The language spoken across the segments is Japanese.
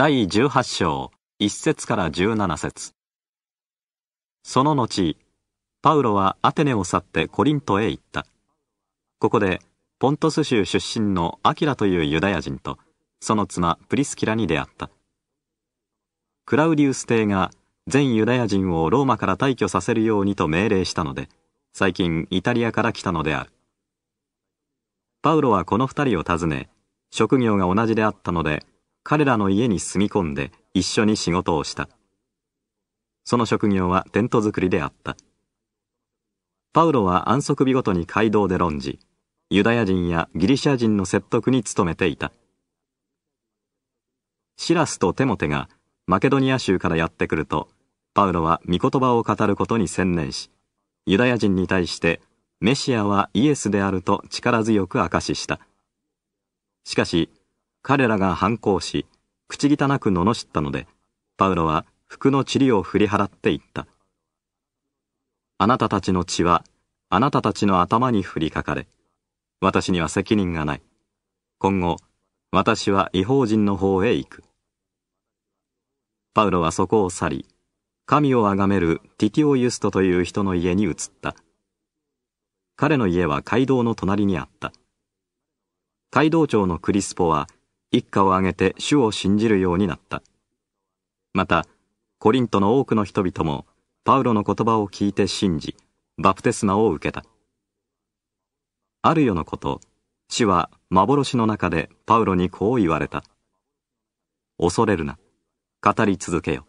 第18章1節から17節その後、パウロはアテネを去ってコリントへ行った。ここで、ポントス州出身のアキラというユダヤ人と、その妻プリスキラに出会った。クラウディウス帝が全ユダヤ人をローマから退去させるようにと命令したので、最近イタリアから来たのである。パウロはこの二人を訪ね、職業が同じであったので、彼らの家に住み込んで一緒に仕事をした。その職業はテント作りであった。パウロは安息日ごとに街道で論じ、ユダヤ人やギリシャ人の説得に努めていた。シラスとテモテがマケドニア州からやってくると、パウロは御言葉を語ることに専念し、ユダヤ人に対してメシアはイエスであると力強く証しした。しかし、彼らが反抗し、口汚く罵ったので、パウロは服の塵を振り払っていった。あなたたちの血は、あなたたちの頭に降りかかれ、私には責任がない。今後、私は違法人の方へ行く。パウロはそこを去り、神をあがめるティティオ・ユストという人の家に移った。彼の家は街道の隣にあった。街道長のクリスポは一家を挙げて主を信じるようになった。また、コリントの多くの人々も、パウロの言葉を聞いて信じ、バプテスマを受けた。ある世のこと、主は幻の中でパウロにこう言われた。恐れるな。語り続けよ。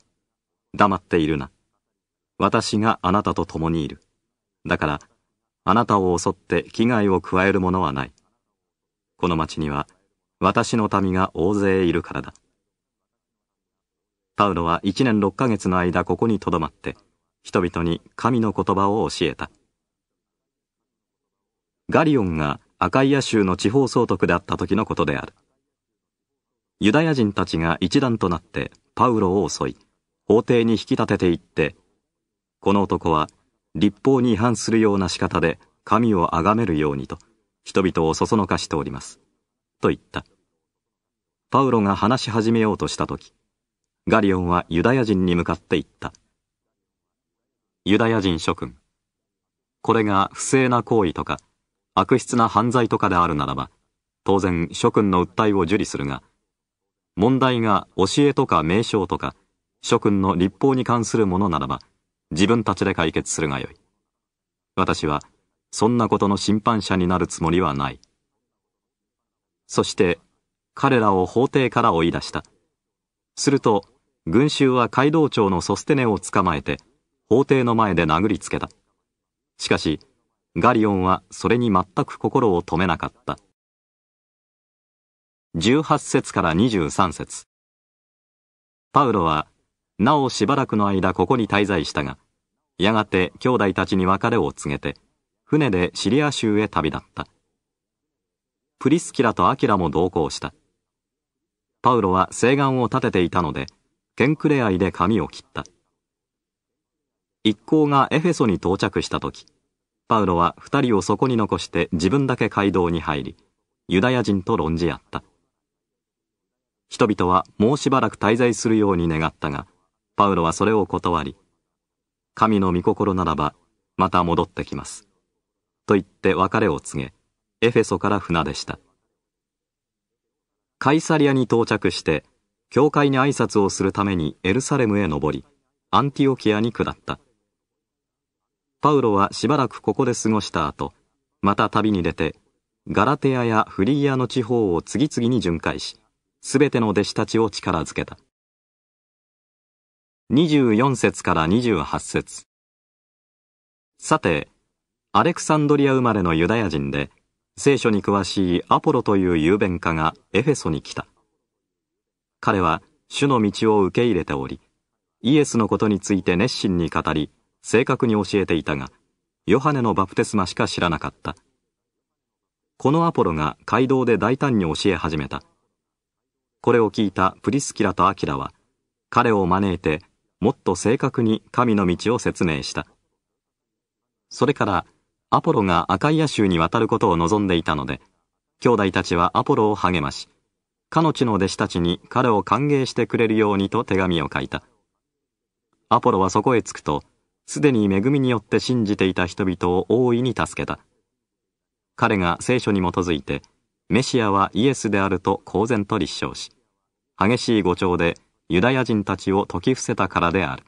黙っているな。私があなたと共にいる。だから、あなたを襲って危害を加えるものはない。この町には、私の民が大勢いるからだ。パウロは1年6ヶ月の間ここにとどまって、人々に神の言葉を教えた。ガリオンがアカイア州の地方総督であった時のことである。ユダヤ人たちが一団となってパウロを襲い、法廷に引き立てていって、この男は立法に違反するような仕方で神を崇めるようにと、人々をそそのかしております。と言った。パウロが話し始めようとした時、ガリオンはユダヤ人に向かって言った。ユダヤ人諸君、これが不正な行為とか、悪質な犯罪とかであるならば、当然諸君の訴えを受理するが、問題が教えとか名称とか、諸君の立法に関するものならば、自分たちで解決するがよい。私は、そんなことの審判者になるつもりはない。そして彼らを法廷から追い出した。すると、群衆は街道長のソステネを捕まえて、法廷の前で殴りつけた。しかし、ガリオンはそれに全く心を止めなかった。18節から23節パウロは、なおしばらくの間ここに滞在したが、やがて兄弟たちに別れを告げて、船でシリア州へ旅立った。プリスキラとアキラも同行した。パウロは誓願を立てていたので、剣くれ合いで髪を切った。一行がエフェソに到着した時、パウロは二人をそこに残して自分だけ街道に入り、ユダヤ人と論じ合った。人々はもうしばらく滞在するように願ったが、パウロはそれを断り、神の御心ならば、また戻ってきます。と言って別れを告げ、エフェソから船でした。カイサリアに到着して、教会に挨拶をするためにエルサレムへ登り、アンティオキアに下った。パウロはしばらくここで過ごした後、また旅に出て、ガラテアやフリギアの地方を次々に巡回し、すべての弟子たちを力づけた。24節から28節さて、アレクサンドリア生まれのユダヤ人で、聖書に詳しいアポロという雄弁家がエフェソに来た。彼は主の道を受け入れており、イエスのことについて熱心に語り、正確に教えていたが、ヨハネのバプテスマしか知らなかった。このアポロが街道で大胆に教え始めた。これを聞いたプリスキラとアキラは、彼を招いて、もっと正確に神の道を説明した。それから、アポロがアカイア州に渡ることを望んでいたので、兄弟たちはアポロを励まし、彼の地の弟子たちに彼を歓迎してくれるようにと手紙を書いた。アポロはそこへ着くと、すでに恵みによって信じていた人々を大いに助けた。彼が聖書に基づいて、メシアはイエスであると公然と立証し、激しい誤調でユダヤ人たちを説き伏せたからである。